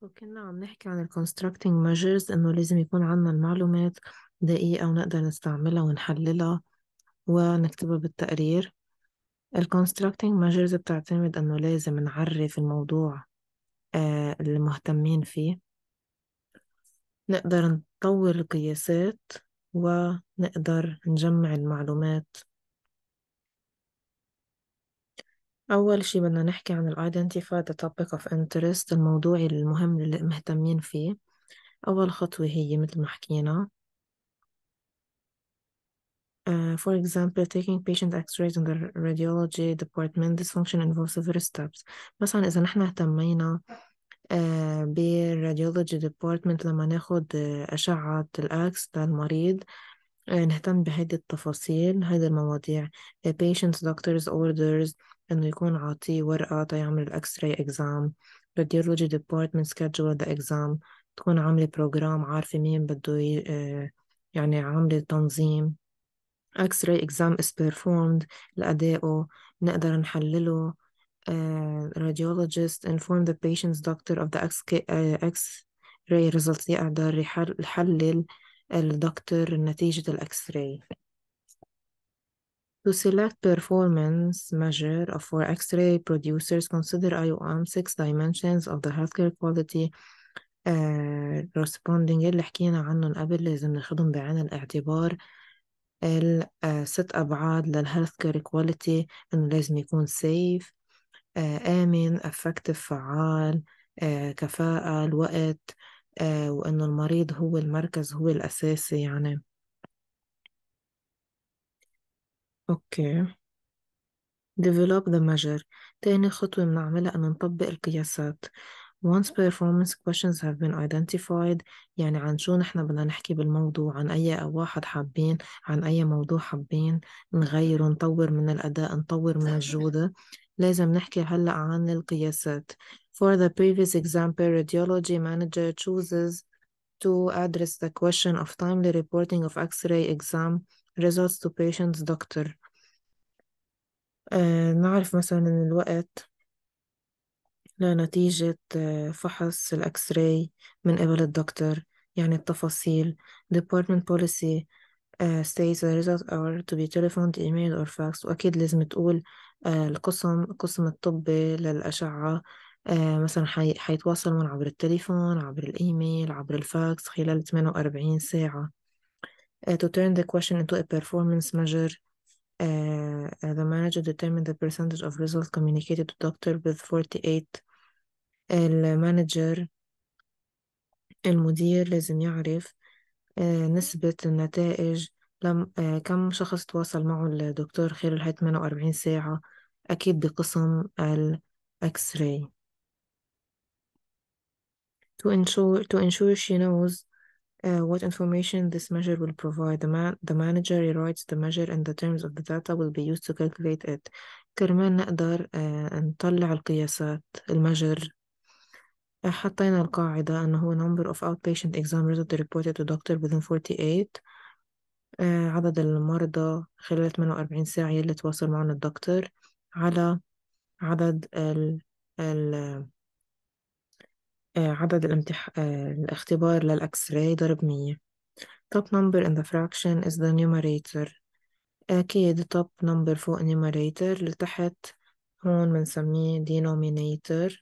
وكنا كنا عم نحكي عن ال constructing measures إنه لازم يكون عنا المعلومات دقيقة ونقدر نستعملها ونحللها ونكتبها بالتقرير ال constructing measures بتعتمد إنه لازم نعرف الموضوع آه اللي مهتمين فيه نقدر نطور القياسات ونقدر نجمع المعلومات أول شي بدنا نحكي عن الـ identify the topic of interest الموضوع المهم اللي مهتمين فيه أول خطوة هي متل ما حكينا Uh, for example, taking patient x-rays in the radiology department, this function involves several steps. مثلا إذا نحن اهتمينا uh, بالراديولوجي department لما ناخد أشعة الأكس للمريض نهتم بهيدي التفاصيل هيدي المواضيع patients, doctors, orders, إنه يكون عاطيه ورقة يعمل الإكس راي إكزام radiology department schedule the exam تكون عاملة بروجرام عارفة مين بده آه، يعني عاملة تنظيم اكس راي اكزام is performed لأدائه نقدر نحلله راديولوجيست آه، radiologist inform the patient's doctor of the آه، X-ray results يقدر يحلل الدكتور نتيجة الإكس راي To select performance measure for X-ray producers, consider IOM six dimensions of the healthcare quality uh, responding اللي حكينا عنهم قبل لازم ناخدهم بعين الاعتبار الست آه، أبعاد للهيلث كير كواليتي إنه لازم يكون سيف آه، آمن أفكتف فعال آه، كفاءة الوقت وإنه المريض هو المركز هو الأساسي يعني أوكي develop the measure تاني خطوة بنعملها إنه نطبق القياسات Once performance questions have been identified يعني عن شو نحن بدنا نحكي بالموضوع عن أي واحد حابين عن أي موضوع حابين نغيره نطور من الأداء نطور من الجودة لازم نحكي هلأ عن القياسات For the previous example radiology manager chooses to address the question of timely reporting of X-ray exam results to patients doctor آه، نعرف مثلا الوقت لنتيجة آه، فحص الأكس راي من قبل الدكتور يعني التفاصيل department policy آه، states the results are to be telephoned, emailed or faxed وأكيد لازم تقول القسم قسم الطبي للأشعة مثلا حيتواصل من عبر التليفون عبر الإيميل عبر الفاكس خلال 48 ساعة Uh, to turn the question into a performance measure, uh, the manager determined the percentage of results communicated to doctor with 48 المانجر المدير لازم يعرف نسبة النتائج لم كم شخص تواصل معه الدكتور خلال هاي 48 ساعة أكيد بقسم الأكس راي to ensure to ensure she knows Uh, what information this measure will provide. The, man the manager rewrites the measure and the terms of the data will be used to calculate it. كرمال نقدر uh, نطلع القياسات المجر حطينا القاعدة أنه هو number of outpatient exam results reported to doctor within 48 عدد المرضى خلال 48 ساعة يلي تواصل معهم الدكتور على عدد ال, ال آه، عدد الامتح... آه، الاختبار للإكس راي ضرب مية top number in the fraction is the numerator أكيد top number فوق numerator لتحت هون بنسميه denominator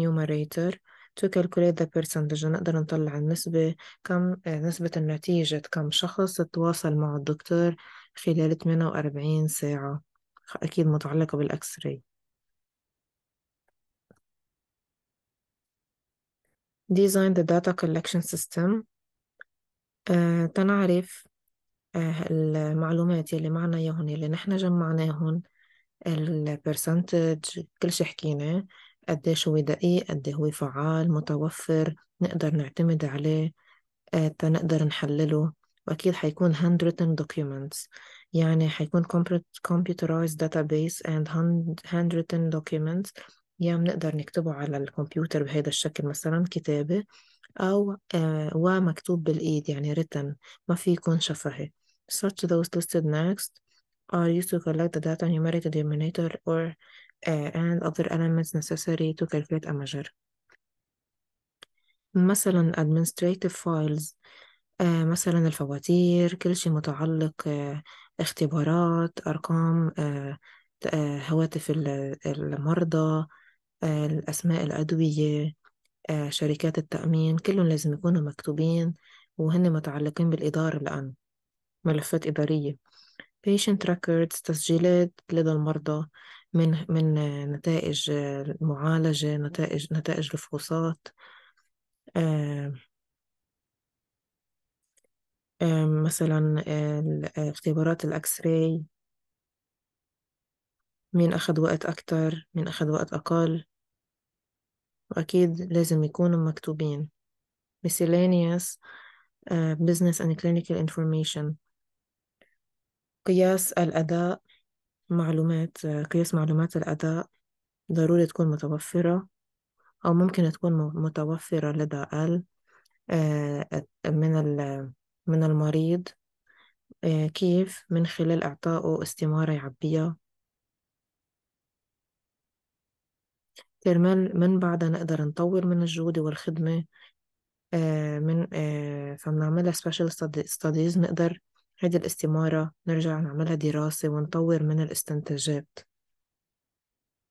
numerator to calculate the percentage نقدر نطلع النسبة كم آه، نسبة النتيجة كم شخص تواصل مع الدكتور خلال 48 ساعة أكيد متعلقة بالإكس راي design the data collection system آه، تنعرف آه، المعلومات يلي معنا يهون يلي نحن جمعناهن البرسنتج كل شي حكيناه قديش هو دقيق قد هو فعال متوفر نقدر نعتمد عليه آه، تنقدر نحلله وأكيد حيكون handwritten documents يعني حيكون computerized database and handwritten documents يا بنقدر نكتبه على الكمبيوتر بهذا الشكل مثلا كتابة أو آه ومكتوب بالإيد يعني written ما في يكون شفهي such those listed next are used to collect the data numeric denominator or uh, and other elements necessary to calculate a measure مثلا administrative files مثلا الفواتير كل شيء متعلق اختبارات أرقام هواتف المرضى الأسماء الأدوية آه، شركات التأمين كلهم لازم يكونوا مكتوبين وهن متعلقين بالإدارة الآن ملفات إدارية patient records تسجيلات لدى المرضى من من آه، نتائج المعالجة آه، نتائج نتائج الفحوصات مثلا اختبارات الأكس راي مين أخذ وقت أكتر مين أخذ وقت أقل وأكيد لازم يكونوا مكتوبين miscellaneous uh, business and clinical information قياس الأداء معلومات آه، قياس معلومات الأداء ضروري تكون متوفرة أو ممكن تكون متوفرة لدى ال آه، من من المريض كيف من خلال إعطائه استمارة يعبيها كرمال من بعدها نقدر نطور من الجودة والخدمة آه، من آه، فبنعملها سبيشال ستاديز نقدر هيدي الاستمارة نرجع نعملها دراسة ونطور من الاستنتاجات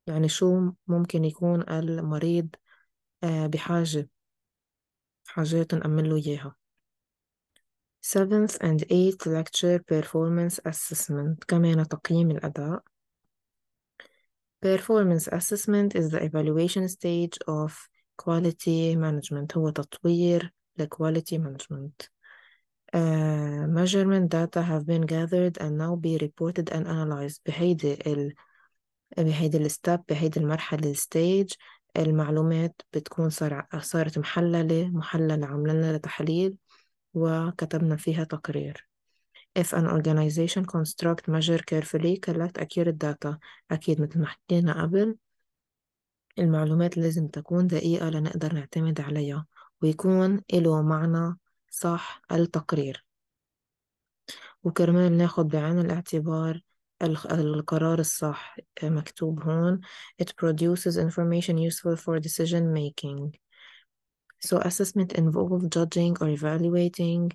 يعني شو ممكن يكون المريض آه، بحاجة حاجات نأمن له إياها 7th and 8th lecture performance assessment كمان تقييم الأداء Performance assessment is the evaluation stage of quality management هو تطوير ل quality management. Uh, measurement data have been gathered and now be reported and analyzed بهيدي ال بهيدي الستاب بهيدي المرحلة stage المعلومات بتكون صار صارت محللة محللة عملنا لها تحليل وكتبنا فيها تقرير if an organization construct measure carefully collect accurate data أكيد مثل ما حكينا قبل المعلومات لازم تكون دقيقة لنقدر نعتمد عليها ويكون له معنى صح التقرير وكرمال ناخد بعين الاعتبار القرار الصح مكتوب هون it produces information useful for decision making so assessment involves judging or evaluating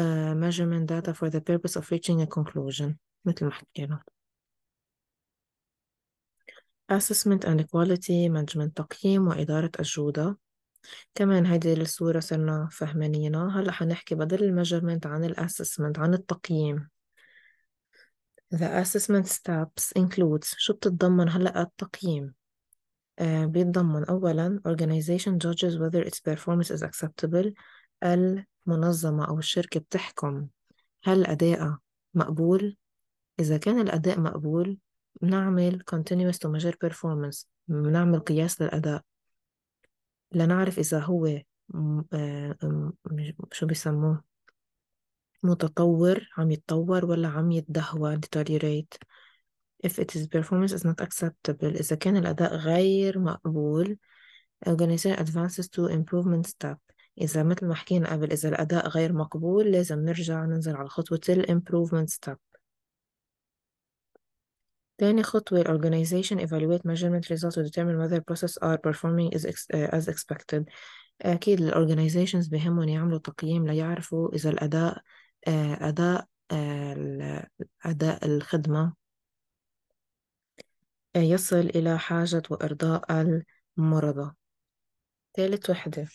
measurement data for the purpose of reaching a conclusion مثل ما حكينا assessment and quality management تقييم وإدارة الجودة كمان هيدي الصورة صرنا فهمانينا هلا حنحكي بدل measurement عن الاسسمنت عن التقييم The assessment steps includes شو بتتضمن هلا التقييم uh, بيتضمن أولا organization judges whether its performance is acceptable ال منظمة أو الشركة بتحكم هل أداء مقبول إذا كان الأداء مقبول بنعمل continuous to measure performance بنعمل قياس للأداء لنعرف إذا هو آه، شو بيسموه متطور عم يتطور ولا عم يتدهور deteriorate if it is performance is not acceptable إذا كان الأداء غير مقبول organization advances to improvement step إذا مثل ما حكينا قبل إذا الأداء غير مقبول لازم نرجع ننزل على خطوة الـ improvement step تاني خطوة الـ organization evaluate measurement results to determine whether process are performing as, uh, as expected أكيد الـ organizations بهمهم يعملوا تقييم ليعرفوا إذا الأداء آه، أداء آه، أداء الخدمة آه، يصل إلى حاجة وإرضاء المرضى ثالث وحدة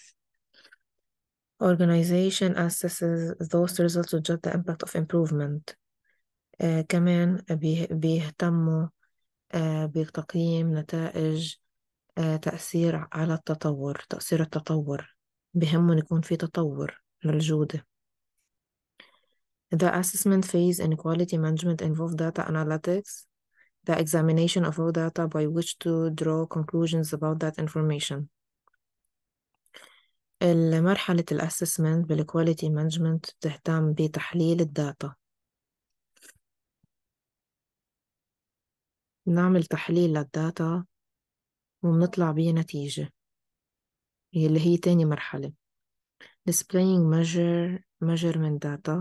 organization assesses those results to judge the impact of improvement uh, كمان بيهتموا uh, بتقييم نتائج uh, تأثير على التطور تأثير التطور بهم يكون في تطور للجودة The assessment phase in quality management involves data analytics, the examination of raw data by which to draw conclusions about that information. مرحلة الأسسمنت بالكواليتي مانجمنت بتهتم بتحليل الداتا نعمل تحليل للداتا وبنطلع بيه نتيجة اللي هي تاني مرحلة displaying measure measurement data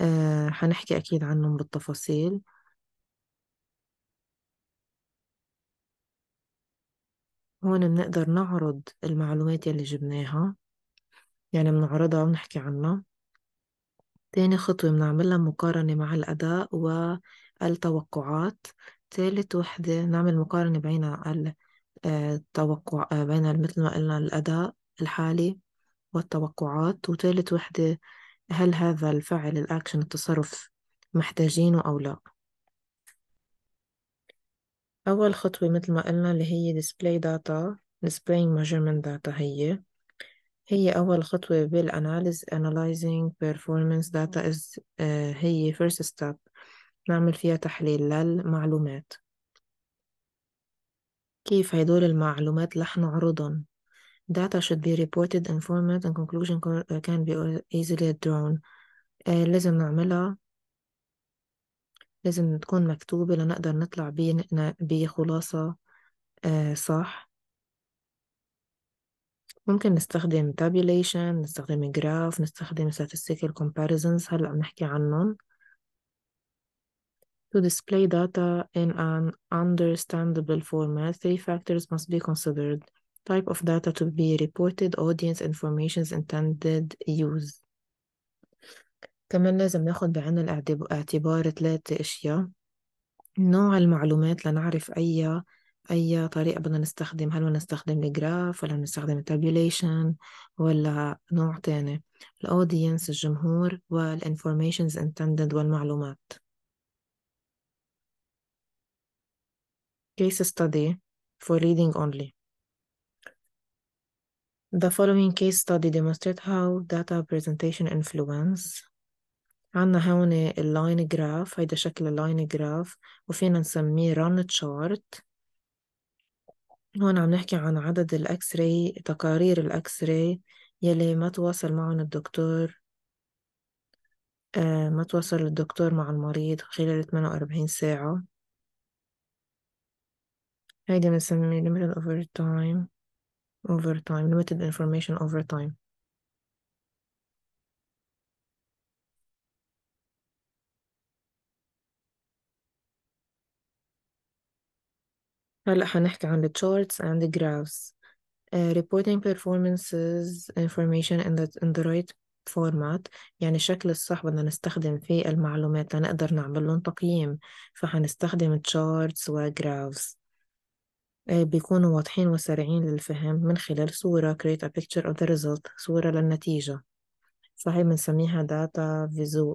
آه حنحكي أكيد عنهم بالتفاصيل هون بنقدر نعرض المعلومات يلي جبناها يعني بنعرضها ونحكي عنها تاني خطوة بنعملها مقارنة مع الأداء والتوقعات ثالث وحدة نعمل مقارنة بين التوقع آه، آه، بين مثل ما قلنا الأداء الحالي والتوقعات وثالث وحدة هل هذا الفعل الأكشن التصرف محتاجينه أو لا أول خطوة مثل ما قلنا اللي هي display data display measurement data هي هي أول خطوة بالأناليز analyzing performance data is uh, هي first step نعمل فيها تحليل للمعلومات كيف هيدول المعلومات رح نعرضهم data should be reported in format and conclusion can be easily drawn uh, لازم نعملها لازم تكون مكتوبة لنقدر نطلع بخلاصة صح ممكن نستخدم tabulation نستخدم graph نستخدم statistical comparisons هلأ بنحكي عنهم To display data in an understandable format, three factors must be considered. Type of data to be reported, audience information intended use. كمان لازم ناخد بعين الاعتبار ثلاثة أشياء نوع المعلومات لنعرف أي أي طريقة بدنا نستخدم هل بدنا نستخدم الجراف ولا نستخدم التابيوليشن ولا نوع تاني الأودينس الجمهور والإنفورميشنز intended والمعلومات Case study for reading only The following case study demonstrate how data presentation influence عنا هون اللاين جراف هيدا شكل اللاين جراف وفينا نسميه ران تشارت هون عم نحكي عن عدد الاكس راي تقارير الاكس راي يلي ما تواصل معهم الدكتور آه ما تواصل الدكتور مع المريض خلال 48 ساعة هيدي بنسميه limited over time over time limited information over time هلا حنحكي عن ال charts and the graphs uh, reporting performances information in the, in the right format يعني الشكل الصح بدنا نستخدم فيه المعلومات لنقدر نعمل لهم تقييم فهنستخدم charts و graphs uh, بيكونوا واضحين وسريعين للفهم من خلال صورة create a picture of the result صورة للنتيجة فهي بنسميها data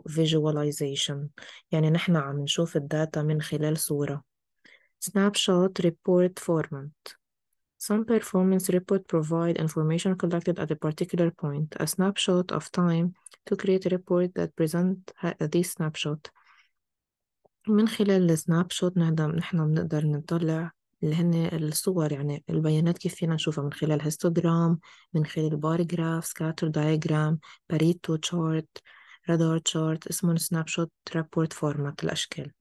visualization يعني نحن عم نشوف الداتا من خلال صورة Snapshot report format. Some performance reports provide information collected at a particular point, a snapshot of time to create a report that present this snapshot. من خلال السنابشوت شوت نحن بنقدر نطلع اللي هن الصور يعني البيانات كيف فينا نشوفها من خلال هيستوغرام من خلال بار جراف سكاتر دايجرام باريتو تشارت رادار تشارت اسمه سناب شوت رابورت فورمات الأشكال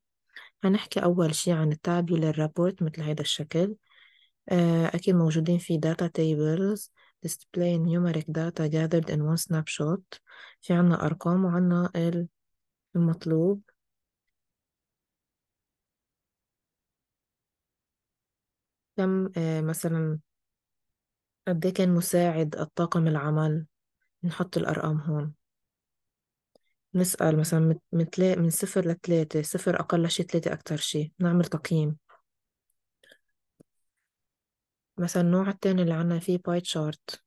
هنحكي أول شي عن التابيولار رابورت مثل هيدا الشكل آه، أكيد موجودين فيه data tables display numeric data gathered in one snapshot في عنا أرقام وعنا المطلوب كم آه، مثلا قد إيه كان مساعد الطاقم العمل نحط الأرقام هون نسأل مثلا من من تلا- من صفر لثلاثة صفر أقل شي ثلاثة أكتر شي نعمل تقييم مثلا النوع التاني اللي عنا فيه باي تشارت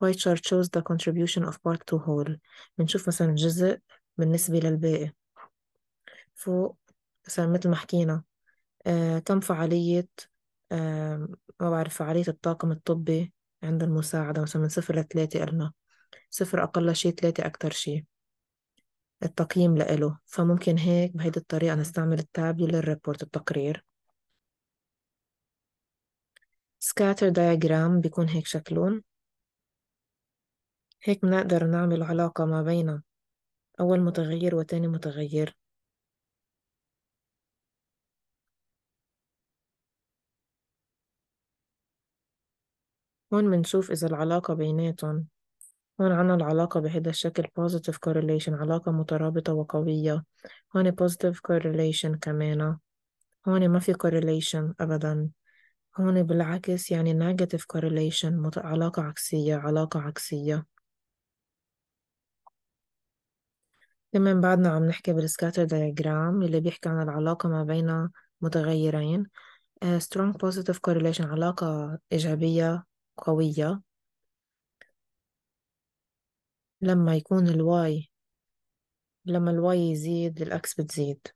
باي تشارت shows the contribution of part to whole بنشوف مثلا جزء بالنسبة للباقي فوق مثلا مثل ما حكينا آه كم فعالية آه ما بعرف فعالية الطاقم الطبي عند المساعدة مثلا من صفر لثلاثة قلنا صفر أقل شي ثلاثة أكتر شي التقييم لإله فممكن هيك بهيدي الطريقة نستعمل التابيولر ريبورت التقرير scatter diagram بيكون هيك شكلون هيك بنقدر نعمل علاقة ما بين أول متغير وتاني متغير هون منشوف إذا العلاقة بيناتهم هون عنا العلاقة بهذا الشكل positive correlation علاقة مترابطة وقوية هون positive correlation كمان هون ما في correlation أبدا هون بالعكس يعني negative correlation مت... علاقة عكسية علاقة عكسية كمان بعدنا عم نحكي بالسكاتر diagram اللي بيحكي عن العلاقة ما بين متغيرين uh, strong positive correlation علاقة إيجابية قوية لما يكون الواي لما الواي يزيد الأكس بتزيد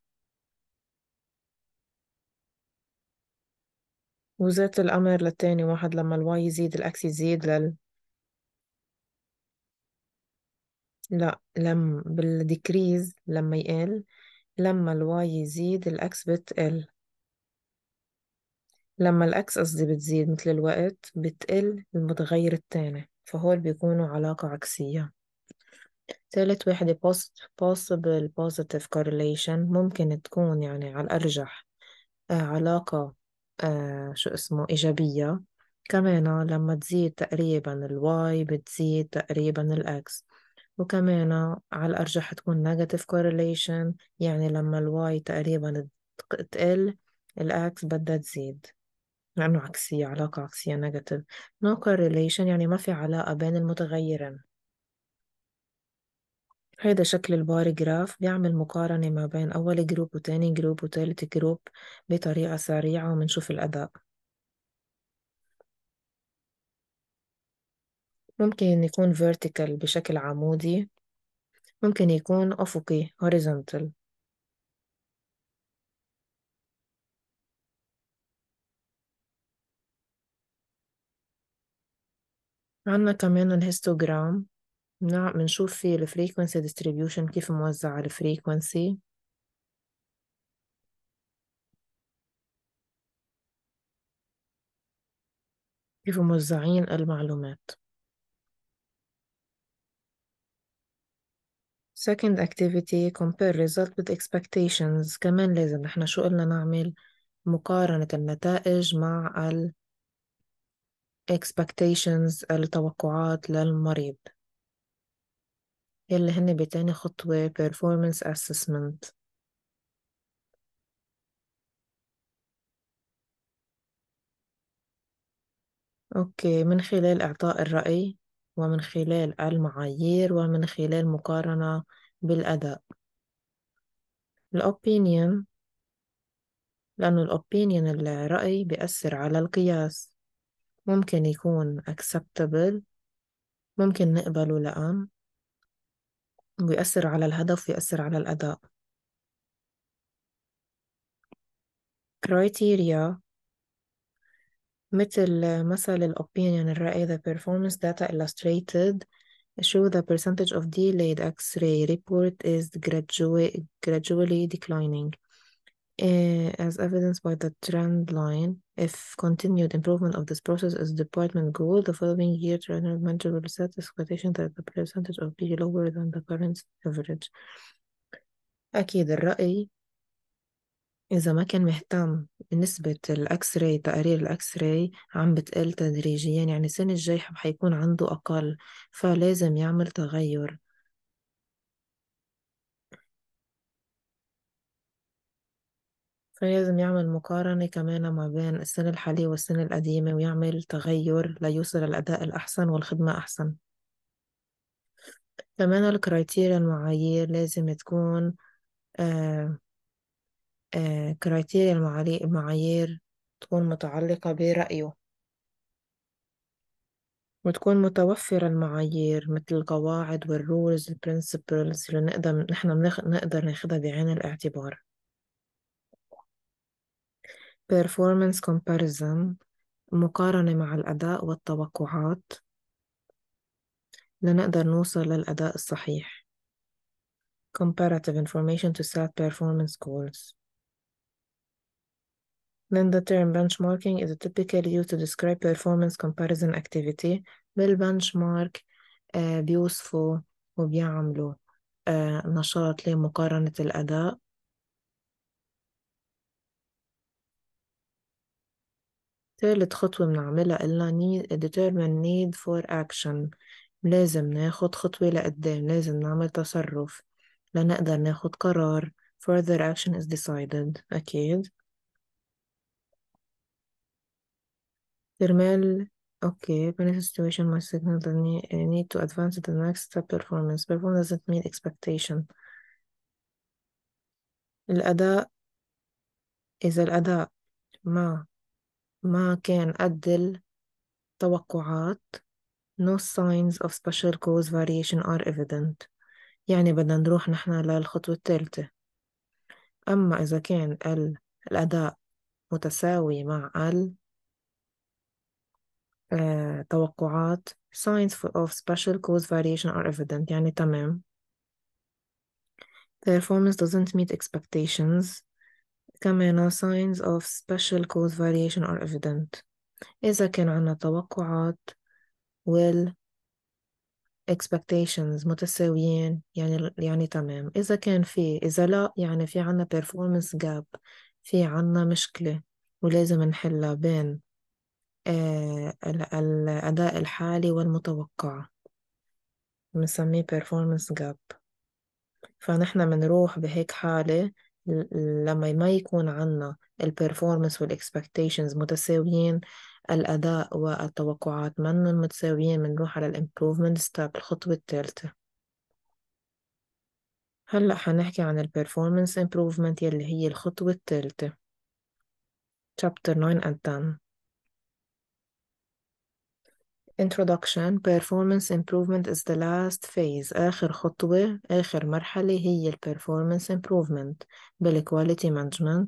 وذات الأمر للتاني واحد لما الواي يزيد الأكس يزيد لل لا لم بالديكريز لما يقل لما الواي يزيد الأكس بتقل لما الأكس قصدي بتزيد مثل الوقت بتقل المتغير التاني فهول بيكونوا علاقة عكسية ثالث وحدة possible positive correlation ممكن تكون يعني على الأرجح آه، علاقة آه، شو اسمه إيجابية كمان لما تزيد تقريبا الواي بتزيد تقريبا الأكس وكمان على الأرجح تكون negative correlation يعني لما الواي تقريبا تقل الأكس بدها تزيد لأنه عكسية علاقة عكسية negative no correlation يعني ما في علاقة بين المتغيرين هيدا شكل البار جراف بيعمل مقارنة ما بين أول جروب وتاني جروب وتالت جروب بطريقة سريعة ومنشوف الأداء ممكن يكون vertical بشكل عمودي ممكن يكون أفقي horizontal عنا كمان الهيستوغرام نعم بنشوف في الفريكونسي ديستريبيوشن كيف موزع على الفريكونسي كيف موزعين المعلومات Second activity compare result with expectations كمان لازم نحن شو قلنا نعمل مقارنة النتائج مع ال expectations التوقعات للمريض يلي هن بتاني خطوة performance assessment أوكي من خلال إعطاء الرأي ومن خلال المعايير ومن خلال مقارنة بالأداء الأوبينيون لأنه الأوبينيون الرأي بيأثر على القياس ممكن يكون acceptable ممكن نقبله لأم ويأثر على الهدف ويأثر على الأداء criteria مثل مثل الأوبينيون opinion الرأي the performance data illustrated show the percentage of delayed X-ray report is gradually declining Uh, as evidenced by the trend line, if continued improvement of this process is department goal, the following year trend manager will set expectation that the percentage of be lower than the current average. أكيد الرأي إذا ما كان مهتم بنسبة الأكس راي تقارير الأكس راي عم بتقل تدريجيا يعني السنة الجاي حيكون عنده أقل فلازم يعمل تغير فلازم يعمل مقارنة كمان ما بين السنة الحالية والسنة القديمة ويعمل تغير ليوصل الأداء الأحسن والخدمة أحسن كمان الكرايتيريا المعايير لازم تكون آه، آه، كرايتيريا المعايير تكون متعلقة برأيه وتكون متوفرة المعايير مثل القواعد والرولز البرنسبلز اللي نقدر نحن نقدر ناخدها بعين الاعتبار performance comparison مقارنة مع الأداء والتوقعات لنقدر نوصل للأداء الصحيح comparative information to set performance goals Then the term benchmarking is typically used to describe performance comparison activity بالبنشمارك بيوصفوا وبيعملوا نشاط لمقارنة الأداء تالت خطوة بنعملها قلنا need a determined need for action لازم ناخد خطوة لقدام لازم نعمل تصرف لنقدر ناخد قرار further action is decided أكيد ترمال Okay, when a situation must signal the need to advance to the next step performance. Performance doesn't mean expectation. الأداء إذا الأداء ما ما كان قد التوقعات no signs of special cause variation are evident يعني بدنا نروح نحن للخطوة الثالثة أما إذا كان ال الأداء متساوي مع ال آه, توقعات signs of special cause variation are evident يعني تمام performance doesn't meet expectations كمان signs of special cause variation are evident إذا كان عنا توقعات وال expectations متساويين يعني يعني تمام إذا كان في إذا لا يعني في عنا performance gap في عنا مشكلة ولازم نحلها بين آه، الأداء الحالي والمتوقع بنسميه performance gap فنحن بنروح بهيك حالة لما ما يكون عنا البرفورمانس expectations متساويين الأداء والتوقعات من متساويين بنروح على improvement step الخطوة الثالثة هلأ حنحكي عن performance improvement يلي هي الخطوة الثالثة chapter 9 and 10 Introduction Performance Improvement is the last phase آخر خطوة آخر مرحلة هي ال Performance Improvement بال Quality Management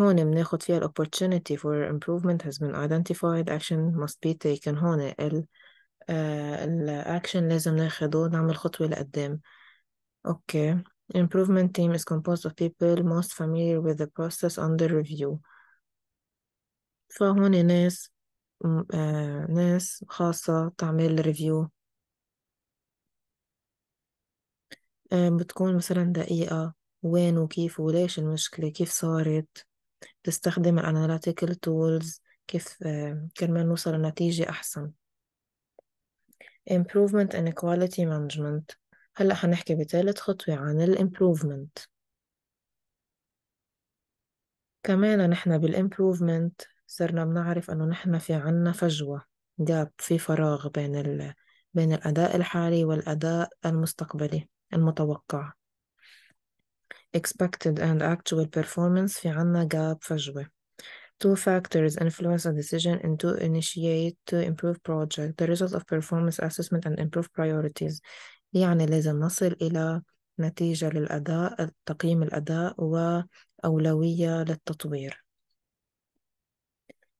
هون بناخد فيها ال Opportunity for Improvement has been identified Action must be taken هون ال Action لازم ناخده نعمل خطوة لقدام Okay Improvement team is composed of people most familiar with the process under review فهون ناس آه، ناس خاصة تعمل ريفيو آه، بتكون مثلا دقيقة وين وكيف وليش المشكلة كيف صارت تستخدم الاناليتيكال تولز كيف آه، كرمال نوصل لنتيجة أحسن improvement in quality management هلأ حنحكي بتالت خطوة عن ال improvement كمان نحن بال improvement صرنا بنعرف إنه نحن في عنا فجوة جاب في فراغ بين ال... بين الأداء الحالي والأداء المستقبلي المتوقع expected and actual performance في عنا gap فجوة Two factors influence a decision and to initiate to improve project. The results of performance assessment and improve priorities. يعني لازم نصل إلى نتيجة للأداء تقييم الأداء وأولوية للتطوير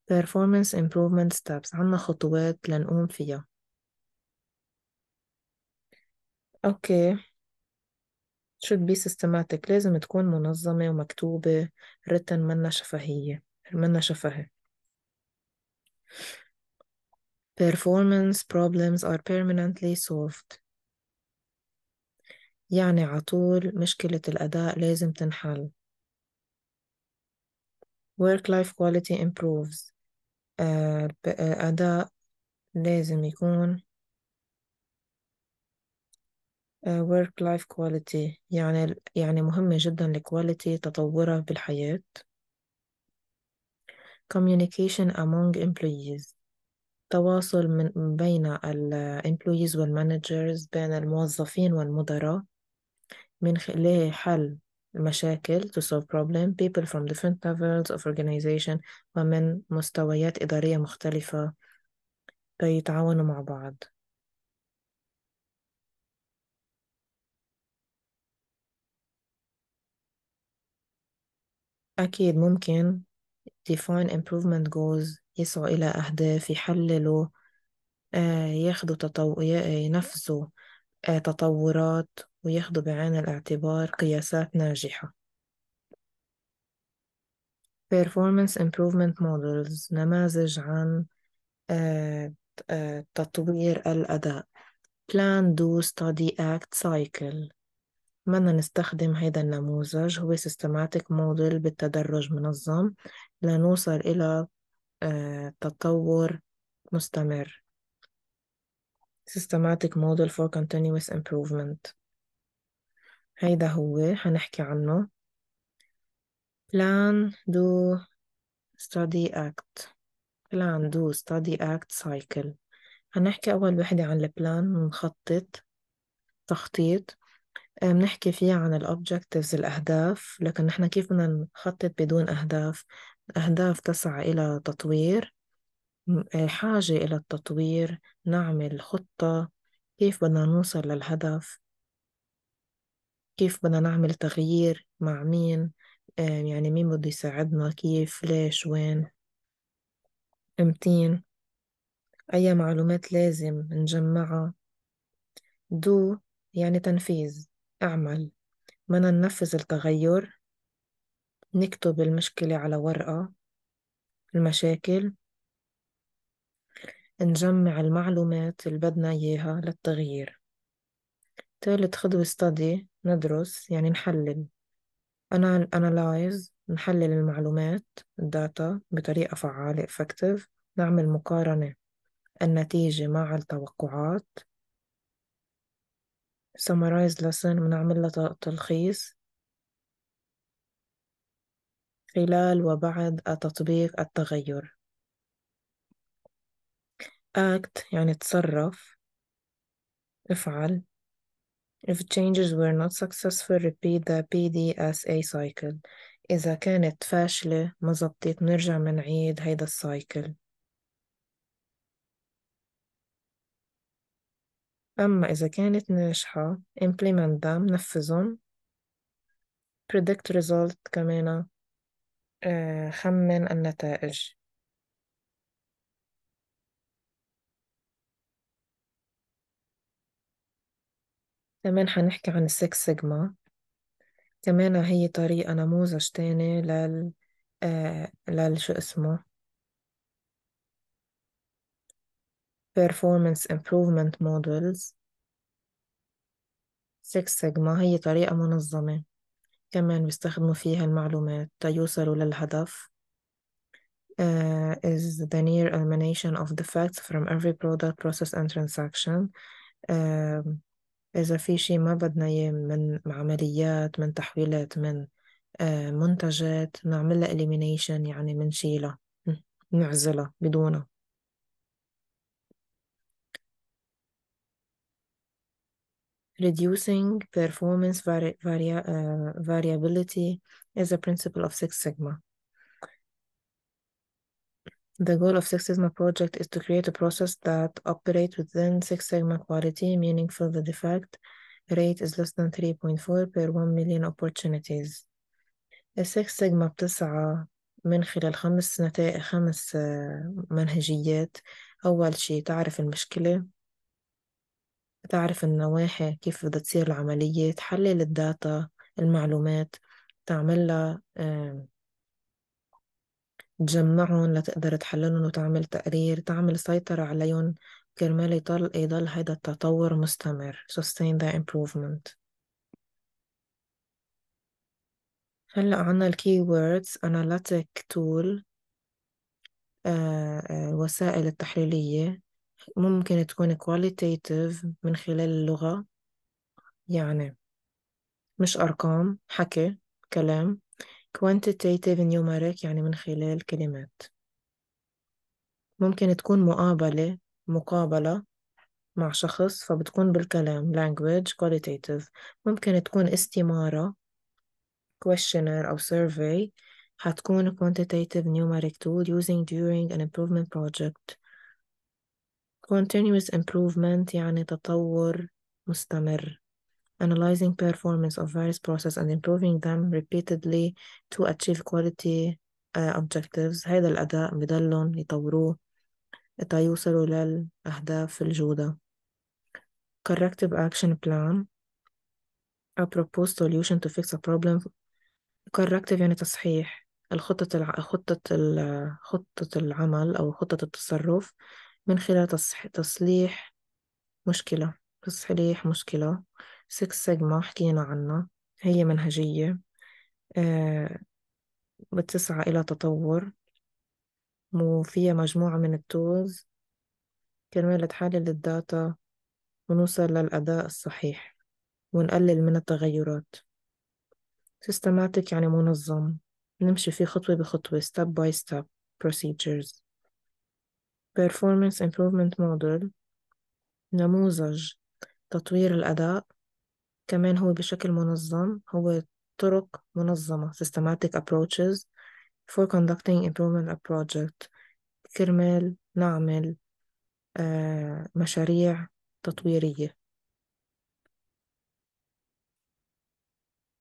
performance improvement steps عنا خطوات لنقوم فيها أوكي should be systematic لازم تكون منظمة ومكتوبة written منا شفهية منا شفهي performance problems are permanently solved يعني عطول مشكلة الأداء لازم تنحل work life quality improves آه الأداء آه، لازم يكون آه، work life quality يعني يعني مهمة جدا الكواليتي تطورها بالحياة communication among employees تواصل من بين ال employees والمانجرز بين الموظفين والمدراء من خلال حل مشاكل to solve problem people from different levels of organization ومن مستويات إدارية مختلفة كي يتعاونوا مع بعض أكيد ممكن define improvement goals يسعوا إلى أهداف يحللوا آه، ياخدوا تطو... ينفذوا آه، تطورات وياخدوا بعين الاعتبار قياسات ناجحة Performance Improvement Models نماذج عن تطوير الأداء Plan Do Study Act Cycle بدنا نستخدم هيدا النموذج هو systematic model بالتدرج منظم لنوصل إلى تطور مستمر systematic model for continuous improvement هيدا هو حنحكي عنه Plan Do Study Act Plan Do Study Act Cycle حنحكي أول وحدة عن البلان نخطط تخطيط آه، بنحكي فيها عن الأوبجكتيفز الأهداف لكن نحن كيف بدنا نخطط بدون أهداف أهداف تسعى إلى تطوير آه، حاجة إلى التطوير نعمل خطة كيف بدنا نوصل للهدف كيف بدنا نعمل تغيير مع مين يعني مين بده يساعدنا كيف ليش وين امتين أي معلومات لازم نجمعها دو يعني تنفيذ اعمل بدنا ننفذ التغير نكتب المشكلة على ورقة المشاكل نجمع المعلومات اللي بدنا إياها للتغيير تالت خدوة study ندرس يعني نحلل أنا analyze نحلل المعلومات الداتا بطريقة فعالة effective نعمل مقارنة النتيجة مع التوقعات summarize lesson بنعمل لها تلخيص خلال وبعد تطبيق التغير act يعني تصرف افعل If changes were not successful, repeat the PDSA cycle. إذا كانت فاشلة ما زبطت نرجع منعيد هيدا السايكل أما إذا كانت ناجحة implement them نفذهم predict result كمان آه، خمن النتائج كمان حنحكي عن السكس سيجما كمان هي طريقة نموذج تاني لل آه، للشو اسمه performance improvement models سكس سيجما هي طريقة منظمة كمان بيستخدموا فيها المعلومات تيوصلوا للهدف uh, is the near elimination of the facts from every product, process, and transaction. uh, إذا في شيء ما بدنا إياه من عمليات من تحويلات من آه، منتجات نعملها إليمينيشن يعني منشيلها نعزلها بدونها Reducing performance vari vari uh, آه، variability is a principle of Six Sigma. The goal of Six Sigma project is to create a process that operates within Six Sigma quality, meaning for the defect rate is less than 3.4 per 1 million opportunities. Six Sigma بتسعى من خلال خمس نتائج خمس منهجيات أول شي تعرف المشكلة تعرف النواحي كيف بدها تصير العملية تحلل الداتا المعلومات تعملها تجمعهم لتقدر تحللهم وتعمل تقرير تعمل سيطرة عليهم كرمال يضل يضل هيدا التطور مستمر sustain the improvement هلا عنا الكي keywords analytic tool آه الوسائل آه، التحليلية ممكن تكون qualitative من خلال اللغة يعني مش أرقام حكي كلام quantitative numeric يعني من خلال كلمات ممكن تكون مقابلة مقابلة مع شخص فبتكون بالكلام language qualitative ممكن تكون استمارة questionnaire أو survey هتكون quantitative numeric tool using during an improvement project continuous improvement يعني تطور مستمر analyzing performance of various processes and improving them repeatedly to achieve quality uh, objectives هذا الأداء بدلهم يطوروه تا يوصلوا للأهداف الجودة corrective action plan a proposed solution to fix a problem corrective يعني تصحيح الخطة الع... خطة ال... خطة العمل أو خطة التصرف من خلال تصح... تصليح مشكلة تصليح مشكلة سكس سيجما حكينا عنها هي منهجية آه، بتسعى إلى تطور وفيها مجموعة من التولز كرمال تحلل الداتا ونوصل للأداء الصحيح ونقلل من التغيرات systematic يعني منظم نمشي فيه خطوة بخطوة step by step procedures performance improvement model نموذج تطوير الأداء كمان هو بشكل منظم هو طرق منظمة systematic approaches for conducting improvement a project كرمال نعمل مشاريع تطويرية